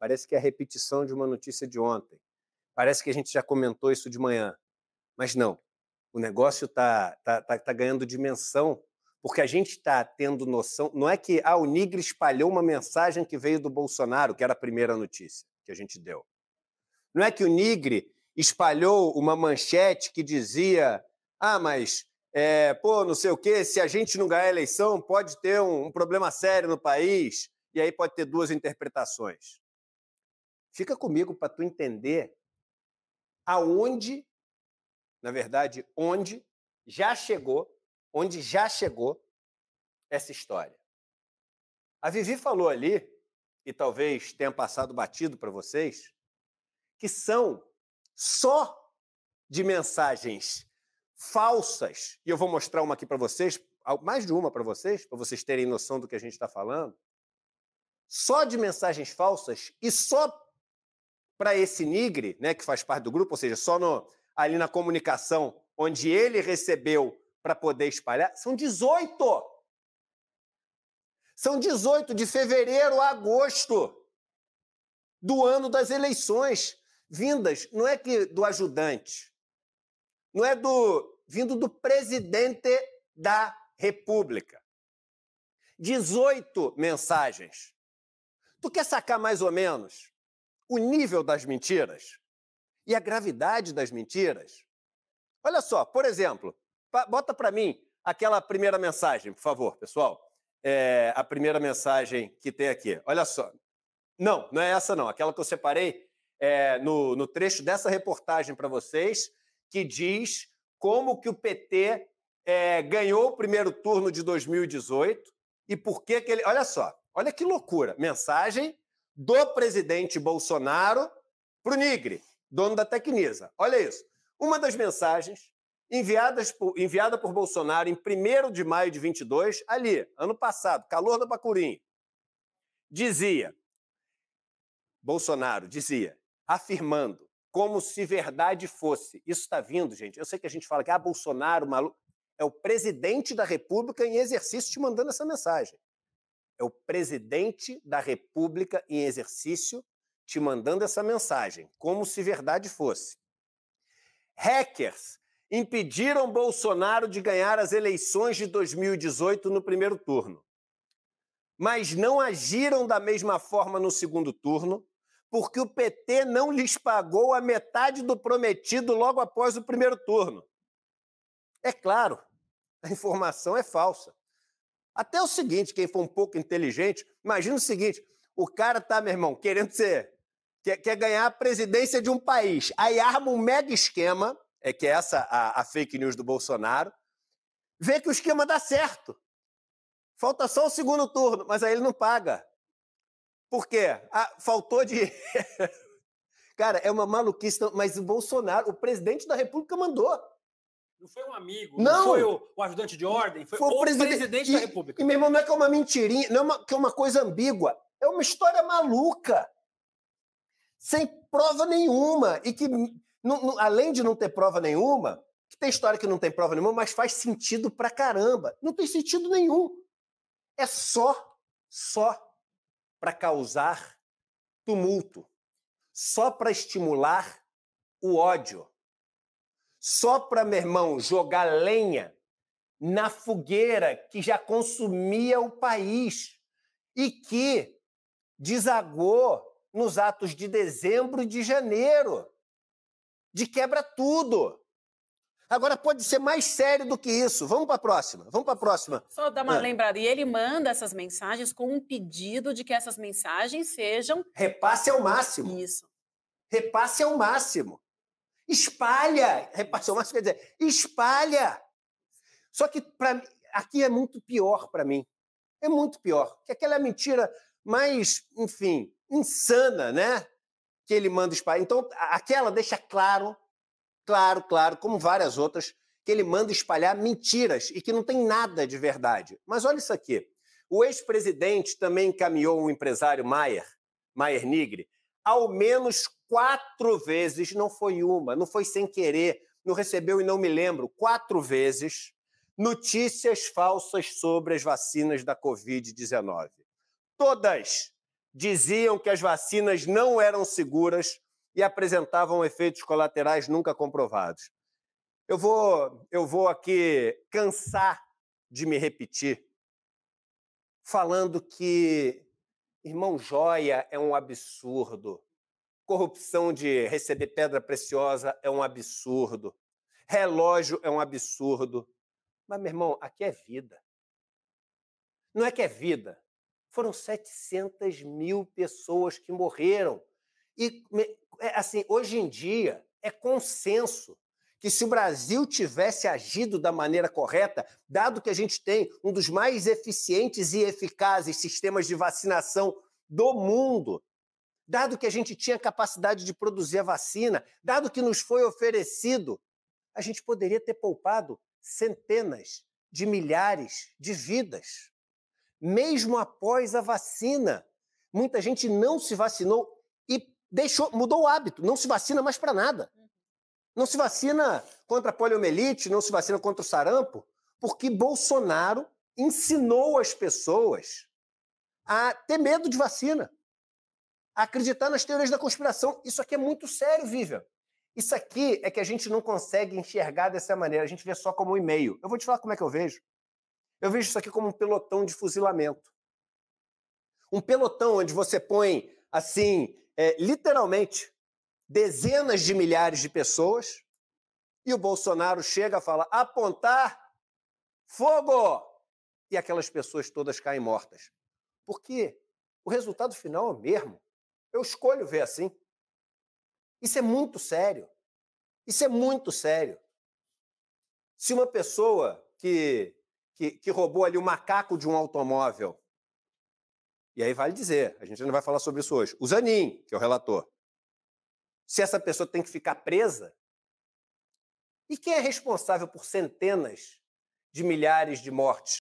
Parece que é a repetição de uma notícia de ontem. Parece que a gente já comentou isso de manhã. Mas não. O negócio está tá, tá, tá, ganhando dimensão, porque a gente está tendo noção. Não é que ah, o Nigre espalhou uma mensagem que veio do Bolsonaro, que era a primeira notícia que a gente deu. Não é que o Nigre espalhou uma manchete que dizia: ah, mas é, pô, não sei o quê, se a gente não ganhar a eleição, pode ter um, um problema sério no país, e aí pode ter duas interpretações. Fica comigo para tu entender aonde, na verdade, onde já chegou, onde já chegou essa história. A Vivi falou ali, e talvez tenha passado batido para vocês, que são só de mensagens falsas, e eu vou mostrar uma aqui para vocês, mais de uma para vocês, para vocês terem noção do que a gente está falando, só de mensagens falsas e só para esse nigre, né, que faz parte do grupo, ou seja, só no, ali na comunicação, onde ele recebeu para poder espalhar, são 18. São 18 de fevereiro a agosto do ano das eleições, vindas, não é que do ajudante, não é do vindo do presidente da República. 18 mensagens. Tu quer sacar mais ou menos o nível das mentiras e a gravidade das mentiras. Olha só, por exemplo, bota para mim aquela primeira mensagem, por favor, pessoal. É, a primeira mensagem que tem aqui. Olha só. Não, não é essa não. Aquela que eu separei é, no, no trecho dessa reportagem para vocês, que diz como que o PT é, ganhou o primeiro turno de 2018 e por que que ele... Olha só, olha que loucura. Mensagem do presidente Bolsonaro para o Nigre, dono da Tecnisa. Olha isso. Uma das mensagens enviadas por, enviada por Bolsonaro em 1 de maio de 22, ali, ano passado, calor da Bacurim, dizia, Bolsonaro dizia, afirmando, como se verdade fosse. Isso está vindo, gente. Eu sei que a gente fala que ah, Bolsonaro, maluco. É o presidente da República em exercício te mandando essa mensagem. É o presidente da República em exercício te mandando essa mensagem, como se verdade fosse. Hackers impediram Bolsonaro de ganhar as eleições de 2018 no primeiro turno, mas não agiram da mesma forma no segundo turno, porque o PT não lhes pagou a metade do prometido logo após o primeiro turno. É claro, a informação é falsa. Até o seguinte, quem for um pouco inteligente, imagina o seguinte: o cara tá, meu irmão, querendo ser. Quer, quer ganhar a presidência de um país. Aí arma um mega esquema, é que é essa a, a fake news do Bolsonaro, vê que o esquema dá certo. Falta só o segundo turno, mas aí ele não paga. Por quê? Ah, faltou de. Cara, é uma maluquice, mas o Bolsonaro, o presidente da República mandou foi um amigo, não, não foi o, o, ajudante de ordem, foi, foi o, o presidente, presidente, da República. E, meu irmão, não é que é uma mentirinha, não é uma, que é uma coisa ambígua. É uma história maluca, sem prova nenhuma. E que, não, não, além de não ter prova nenhuma, que tem história que não tem prova nenhuma, mas faz sentido pra caramba. Não tem sentido nenhum. É só, só para causar tumulto, só para estimular o ódio, só para, meu irmão, jogar lenha na fogueira que já consumia o país e que desagou nos atos de dezembro e de janeiro. De quebra tudo. Agora pode ser mais sério do que isso. Vamos para a próxima. Vamos para a próxima. Só dar uma ah. lembrada. E ele manda essas mensagens com um pedido de que essas mensagens sejam repasse ao máximo. Isso. Repasse ao máximo. Espalha! Repassou mais, quer dizer, espalha! Só que para aqui é muito pior para mim. É muito pior. Que aquela é mentira mais, enfim, insana, né? Que ele manda espalhar. Então, aquela deixa claro, claro, claro, como várias outras, que ele manda espalhar mentiras e que não tem nada de verdade. Mas olha isso aqui. O ex-presidente também encaminhou um empresário Maier, Maier Nigre, ao menos quatro vezes, não foi uma, não foi sem querer, não recebeu e não me lembro, quatro vezes, notícias falsas sobre as vacinas da Covid-19. Todas diziam que as vacinas não eram seguras e apresentavam efeitos colaterais nunca comprovados. Eu vou, eu vou aqui cansar de me repetir falando que Irmão Joia é um absurdo. Corrupção de receber pedra preciosa é um absurdo. Relógio é um absurdo. Mas, meu irmão, aqui é vida. Não é que é vida. Foram 700 mil pessoas que morreram. E, é, assim, hoje em dia, é consenso que se o Brasil tivesse agido da maneira correta, dado que a gente tem um dos mais eficientes e eficazes sistemas de vacinação do mundo, dado que a gente tinha capacidade de produzir a vacina, dado que nos foi oferecido, a gente poderia ter poupado centenas de milhares de vidas. Mesmo após a vacina, muita gente não se vacinou e deixou, mudou o hábito, não se vacina mais para nada. Não se vacina contra a poliomielite, não se vacina contra o sarampo, porque Bolsonaro ensinou as pessoas a ter medo de vacina, a acreditar nas teorias da conspiração. Isso aqui é muito sério, Vívia. Isso aqui é que a gente não consegue enxergar dessa maneira, a gente vê só como um e-mail. Eu vou te falar como é que eu vejo. Eu vejo isso aqui como um pelotão de fuzilamento. Um pelotão onde você põe, assim, é, literalmente, dezenas de milhares de pessoas e o Bolsonaro chega e fala: apontar fogo! E aquelas pessoas todas caem mortas. Por quê? O resultado final é o mesmo. Eu escolho ver assim. Isso é muito sério. Isso é muito sério. Se uma pessoa que, que, que roubou ali o macaco de um automóvel, e aí vale dizer, a gente não vai falar sobre isso hoje, o Zanin, que é o relator, se essa pessoa tem que ficar presa? E quem é responsável por centenas de milhares de mortes